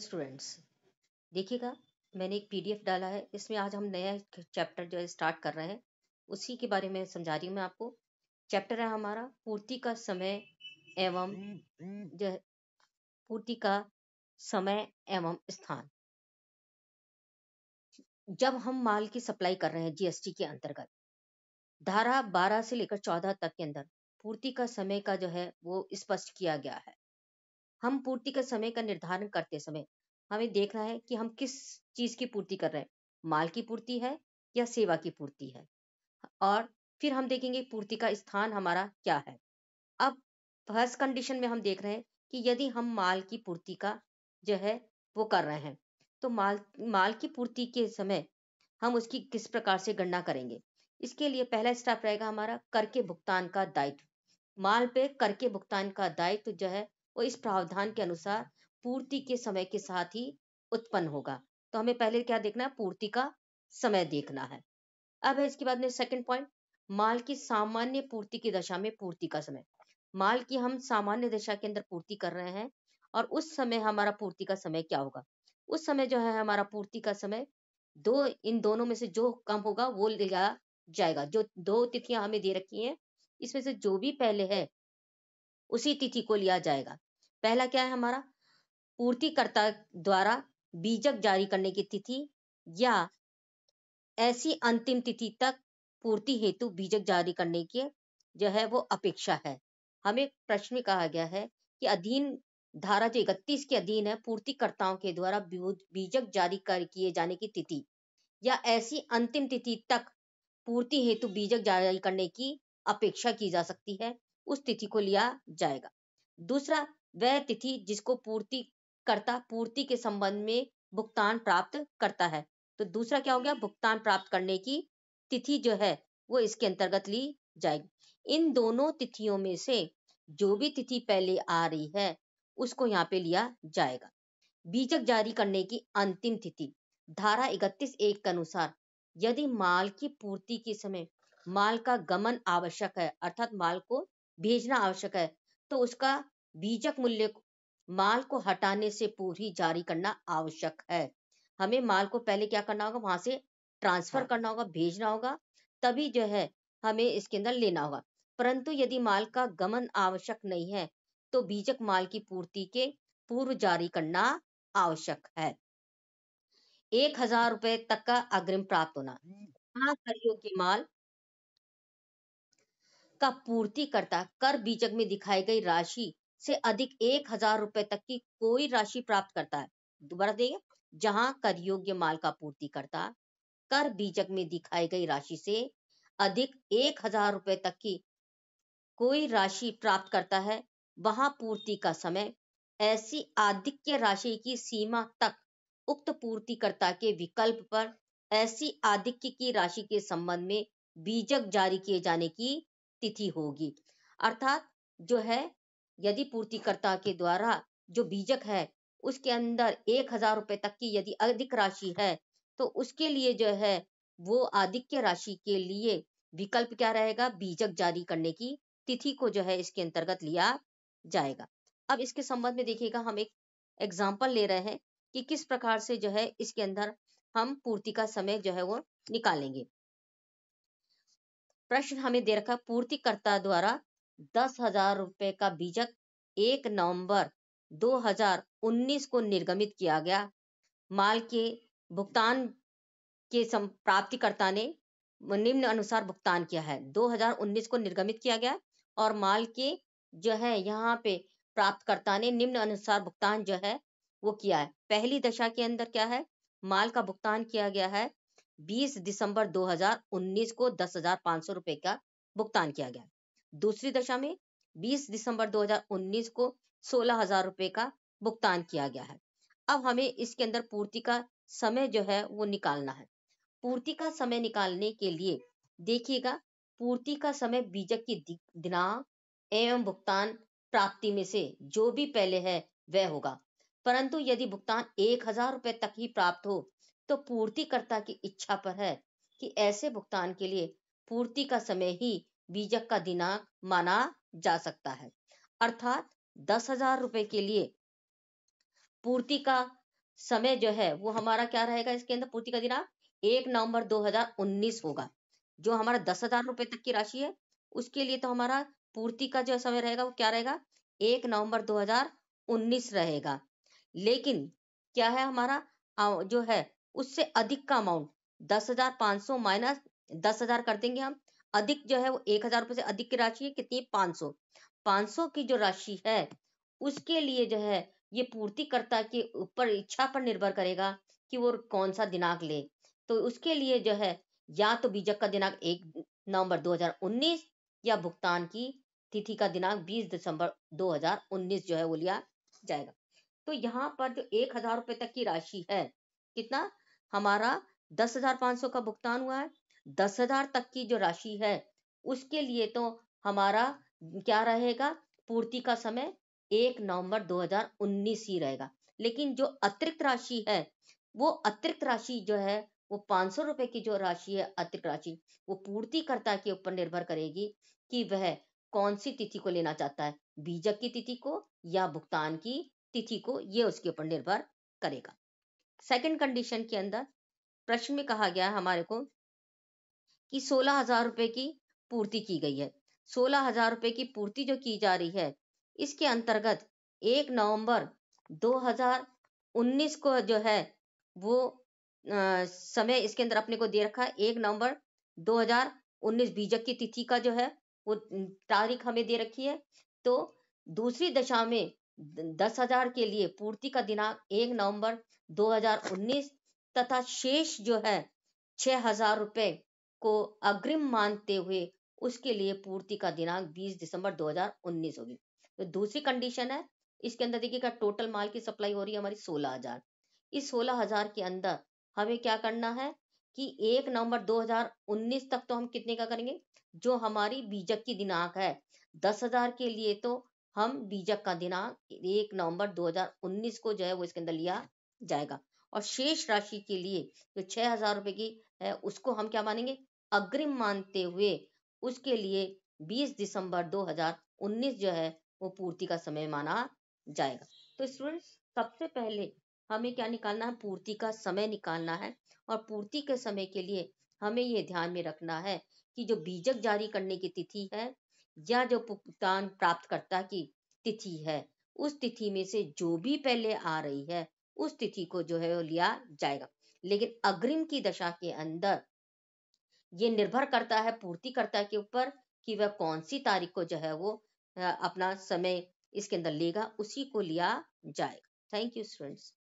Students देखिएगा मैंने एक पीडीएफ डाला है इसमें आज हम नया चैप्टर जो है स्टार्ट कर रहे हैं उसी के बारे में समझा रही हूँ मैं आपको चैप्टर है हमारा पूर्ति का समय एवं जो है पूर्ति का समय एवं स्थान जब हम माल की सप्लाई कर रहे हैं जीएसटी के अंतर्गत धारा 12 से लेकर 14 तक के अंदर पूर्ति का समय का जो है वो स्पष्ट किया गया है हम पूर्ति का समय का निर्धारण करते समय हमें देखना है कि हम किस चीज की पूर्ति कर रहे हैं माल की पूर्ति है या सेवा की पूर्ति है और फिर हम देखेंगे पूर्ति का स्थान हमारा क्या है अब फर्स्ट कंडीशन में हम देख रहे हैं कि यदि हम माल की पूर्ति का जो है वो कर रहे हैं तो माल माल की पूर्ति के समय हम उसकी किस प्रकार से गणना करेंगे इसके लिए पहला स्टेप रहेगा हमारा कर के भुगतान का दायित्व माल पे कर के भुगतान का दायित्व जो है वो इस प्रावधान के अनुसार पूर्ति के समय के साथ ही उत्पन्न होगा तो हमें पहले क्या देखना है पूर्ति का समय देखना है अब है इसके बाद में सेकंड पॉइंट माल की सामान्य पूर्ति की दशा में पूर्ति का समय माल की हम सामान्य दशा के अंदर पूर्ति कर रहे हैं और उस समय हमारा पूर्ति का समय क्या होगा उस समय जो है हमारा पूर्ति का समय दो इन दोनों में से जो कम होगा वो लिया जाएगा जो दो तिथियां हमें दे रखी हैं इसमें से जो भी पहले है उसी तिथि को लिया जाएगा पहला क्या है हमारा पूर्तिकर्ता द्वारा बीजक जारी करने की तिथि या ऐसी अंतिम तिथि तक पूर्ति हेतु बीजक जारी करने की जो है वो अपेक्षा है हमें प्रश्न में कहा गया है कि अधीन धारा जो इकतीस के अधीन है पूर्तिकर्ताओं के द्वारा बीजक जारी कर किए जाने की तिथि या ऐसी अंतिम तिथि तक पूर्ति हेतु बीजक जारी करने की अपेक्षा की जा सकती है उस तिथि को लिया जाएगा दूसरा वह तिथि जिसको पूर्ति करता पूर्ति के संबंध में भुगतान प्राप्त करता है तो दूसरा क्या हो गया भुगतान प्राप्त करने की तिथि जो है वो इसके अंतर्गत ली जाएगी इन दोनों तिथियों में से जो भी तिथि पहले आ रही है उसको यहाँ पे लिया जाएगा बीजक जारी करने की अंतिम तिथि धारा इकतीस एक के अनुसार यदि माल की पूर्ति के समय माल का गमन आवश्यक है अर्थात माल को भेजना आवश्यक है तो उसका बीजक मूल्य माल को हटाने से पूर्व ही जारी करना आवश्यक है हमें माल को पहले क्या करना होगा वहां से ट्रांसफर हाँ। करना होगा भेजना होगा तभी जो है हमें इसके अंदर लेना होगा परंतु यदि माल का गमन आवश्यक नहीं है तो बीजक माल की पूर्ति के पूर्व जारी करना आवश्यक है एक हजार रुपए तक का अग्रिम प्राप्त होना हाँ, करयोग्य माल का पूर्ति करता कर बीजक में दिखाई गई राशि से अधिक एक हजार रुपए तक की कोई राशि प्राप्त करता है दोबारा देखिए जहां कर योग्य माल का पूर्ति करता कर बीजक में दिखाई गई राशि से अधिक एक हजार रुपए तक की कोई राशि प्राप्त करता है वहां पूर्ति का समय ऐसी आधिक्य राशि की सीमा तक उक्त पूर्तिकर्ता के विकल्प पर ऐसी आधिक्य की राशि के संबंध में बीजक जारी किए जाने की तिथि होगी अर्थात जो है यदि पूर्तिकर्ता के द्वारा जो बीजक है उसके अंदर एक हजार रुपए तक की यदि अधिक राशि है तो उसके लिए जो है वो आधिक्य राशि के लिए विकल्प क्या रहेगा बीजक जारी करने की तिथि को जो है इसके अंतर्गत लिया जाएगा अब इसके संबंध में देखिएगा हम एक एग्जाम्पल ले रहे हैं कि किस प्रकार से जो है इसके अंदर हम पूर्ति का समय जो है वो निकालेंगे प्रश्न हमें दे रखा पूर्तिकर्ता द्वारा दस हजार रुपये का बीजक एक नवंबर 2019 को निर्गमित किया गया माल के भुगतान के प्राप्तिकर्ता ने निम्न अनुसार भुगतान किया है 2019 को निर्गमित किया गया और माल के जो है यहाँ पे प्राप्तकर्ता ने निम्न अनुसार भुगतान जो है वो किया है पहली दशा के अंदर क्या है माल का भुगतान किया गया है 20 दिसंबर 2019 को दस हजार पांच सौ रुपए का भुगतान किया गया दूसरी दशा में 20 दिसंबर 2019 को सोलह हजार रुपए का भुगतान किया गया है अब हमें इसके अंदर पूर्ति का समय जो है वो निकालना है पूर्ति का समय निकालने के लिए देखिएगा पूर्ति का समय बीजक की दिनांक एवं भुगतान प्राप्ति में से जो भी पहले है वह होगा परंतु यदि भुगतान एक हजार रुपए तक ही प्राप्त हो तो पूर्तिकर्ता की इच्छा पर है कि ऐसे भुगतान के लिए पूर्ति का समय ही बीजक का दिनांक माना जा सकता है अर्थात दस हजार रुपए के लिए पूर्ति का समय जो है वो हमारा क्या रहेगा इसके अंदर पूर्ति का दिनांक एक नवंबर 2019 होगा जो हमारा दस हजार रुपए तक की राशि है उसके लिए तो हमारा पूर्ति का जो समय रहेगा वो क्या रहेगा एक नवंबर 2019 रहेगा लेकिन क्या है हमारा जो है उससे अधिक का अमाउंट दस हजार पांच सौ माइनस दस हजार कर देंगे हम अधिक जो है वो एक हजार रुपए से अधिक की राशि है कितनी पांच सौ पांच सौ की जो राशि है उसके लिए जो है ये पूर्तिकर्ता के ऊपर इच्छा पर निर्भर करेगा कि वो कौन सा दिनांक ले तो उसके लिए जो है या तो बीजक का दिनांक एक नवंबर 2019 या भुगतान की तिथि का दिनांक 20 दिसंबर 2019 जो है वो लिया जाएगा तो यहाँ पर जो एक हजार रुपए तक की राशि है कितना हमारा दस हजार पाँच सौ का भुगतान हुआ है दस हजार तक की जो राशि है उसके लिए तो हमारा क्या रहेगा पूर्ति का समय एक नवंबर 2019 ही रहेगा लेकिन जो अतिरिक्त राशि है वो अतिरिक्त राशि जो है वो पांच सौ रुपए की जो राशि है अतिरिक्त राशि वो पूर्तिकर्ता के ऊपर निर्भर करेगी कि वह कौन सी तिथि को लेना चाहता है बीजक की तिथि को या भुगतान की तिथि को ये उसके ऊपर निर्भर करेगा सेकंड कंडीशन के अंदर प्रश्न में कहा गया हमारे को कि सोलह हजार रुपए की पूर्ति की गई है सोलह हजार रुपए की पूर्ति जो की जा रही है इसके अंतर्गत एक नवंबर 2019 को जो है वो आ, समय इसके अंदर अपने को दे रखा है एक नवंबर 2019 बीजक की तिथि का जो है वो तारीख हमें दे रखी है तो दूसरी दशा में दस हजार के लिए पूर्ति का दिनांक एक नवंबर 2019 तथा शेष जो है छह हजार रुपए को अग्रिम मानते हुए उसके लिए पूर्ति का दिनांक 20 दिसंबर 2019 होगी तो दूसरी कंडीशन है इसके अंदर देखिएगा टोटल माल की सप्लाई हो रही है हमारी 16000 इस 16000 के अंदर हमें क्या करना है कि एक नवंबर 2019 तक तो हम कितने का करेंगे जो हमारी बीजक की दिनांक है दस हजार के लिए तो हम बीजक का दिनांक एक नवंबर 2019 को जो है वो इसके अंदर लिया जाएगा और शेष राशि के लिए जो छह हजार रुपए की है उसको हम क्या मानेंगे अग्रिम मानते हुए उसके लिए 20 दिसंबर 2019 जो है वो पूर्ति का समय माना जाएगा तो स्टूडेंट सबसे पहले हमें क्या निकालना है पूर्ति का समय निकालना है और पूर्ति के समय के लिए हमें ये ध्यान में रखना है कि जो बीजक जारी करने की तिथि है या जो भुगतान प्राप्तकर्ता की तिथि है उस तिथि में से जो भी पहले आ रही है उस तिथि को जो है वो लिया जाएगा लेकिन अग्रिम की दशा के अंदर ये निर्भर करता है पूर्तिकर्ता के ऊपर कि वह कौन सी तारीख को जो है वो अपना समय इसके अंदर लेगा उसी को लिया जाएगा थैंक यू स्टूडेंट्स